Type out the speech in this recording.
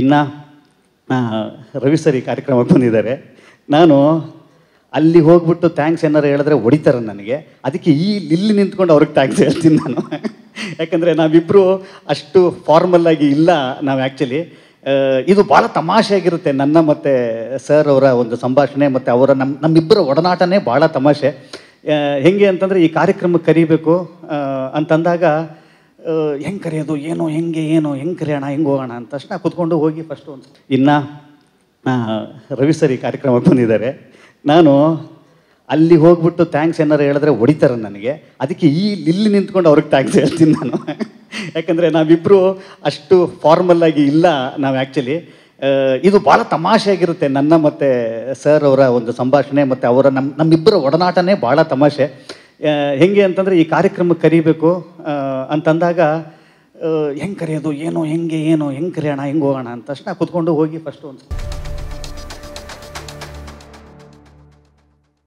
ಇನ್ನು ರವಿ ಸರ್ ಈ ಕಾರ್ಯಕ್ರಮಕ್ಕೆ ಬಂದಿದ್ದಾರೆ ನಾನು ಅಲ್ಲಿ ಹೋಗ್ಬಿಟ್ಟು ಥ್ಯಾಂಕ್ಸ್ ಏನಾರು ಹೇಳಿದ್ರೆ ಹೊಡಿತಾರೆ ನನಗೆ ಅದಕ್ಕೆ ಈ ಇಲ್ಲಿ ನಿಂತ್ಕೊಂಡು ಅವ್ರಿಗೆ ಥ್ಯಾಂಕ್ಸ್ ಹೇಳ್ತೀನಿ ನಾನು ಯಾಕಂದರೆ ನಾವಿಬ್ಬರು ಅಷ್ಟು ಫಾರ್ಮಲ್ಲಾಗಿ ಇಲ್ಲ ನಾವು ಆ್ಯಕ್ಚುಲಿ ಇದು ಭಾಳ ತಮಾಷೆಯಾಗಿರುತ್ತೆ ನನ್ನ ಮತ್ತು ಸರ್ ಅವರ ಒಂದು ಸಂಭಾಷಣೆ ಮತ್ತು ಅವರ ನಮ್ಮ ನಮ್ಮಿಬ್ಬರ ಒಡನಾಟನೇ ಭಾಳ ತಮಾಷೆ ಹೆಂಗೆ ಅಂತಂದರೆ ಈ ಕಾರ್ಯಕ್ರಮಕ್ಕೆ ಕರಿಬೇಕು ಅಂತಂದಾಗ ಹೆಂಗೆ ಕರೆಯೋದು ಏನು ಹೆಂಗೆ ಏನು ಹೆಂಗೆ ಕರೆಯೋಣ ಹೆಂಗೆ ಹೋಗೋಣ ಅಂತ ತಕ್ಷಣ ಕುತ್ಕೊಂಡು ಹೋಗಿ ಫಸ್ಟು ಒಂದು ಇನ್ನು ರವಿ ಸರ್ ಈ ಕಾರ್ಯಕ್ರಮಕ್ಕೆ ಬಂದಿದ್ದಾರೆ ನಾನು ಅಲ್ಲಿ ಹೋಗ್ಬಿಟ್ಟು ಥ್ಯಾಂಕ್ಸ್ ಏನಾರು ಹೇಳಿದ್ರೆ ಹೊಡಿತಾರೆ ನನಗೆ ಅದಕ್ಕೆ ಈ ಇಲ್ಲಿ ನಿಂತ್ಕೊಂಡು ಅವ್ರಿಗೆ ಥ್ಯಾಂಕ್ಸ್ ಹೇಳ್ತೀನಿ ನಾನು ಯಾಕಂದರೆ ನಾವಿಬ್ಬರು ಅಷ್ಟು ಫಾರ್ಮಲ್ ಆಗಿ ಇಲ್ಲ ನಾವು ಆ್ಯಕ್ಚುಲಿ ಇದು ಭಾಳ ತಮಾಷೆಯಾಗಿರುತ್ತೆ ನನ್ನ ಮತ್ತು ಸರ್ ಅವರ ಒಂದು ಸಂಭಾಷಣೆ ಮತ್ತು ಅವರ ನಮ್ಮ ನಮ್ಮಿಬ್ಬರ ಒಡನಾಟನೇ ಭಾಳ ತಮಾಷೆ ಹೆಂಗೆ ಅಂತಂದರೆ ಈ ಕಾರ್ಯಕ್ರಮಕ್ಕೆ ಕರಿಬೇಕು ಅಂತಂದಾಗ ಹೆಂಗೆ ಕರೆಯೋದು ಏನೋ ಹೆಂಗೆ ಏನೋ ಹೆಂಗೆ ಕರೆಯೋಣ ಹೆಂಗೆ ಹೋಗೋಣ ಅಂತ ತಕ್ಷಣ ಕುತ್ಕೊಂಡು ಹೋಗಿ ಫಸ್ಟು ಒಂದು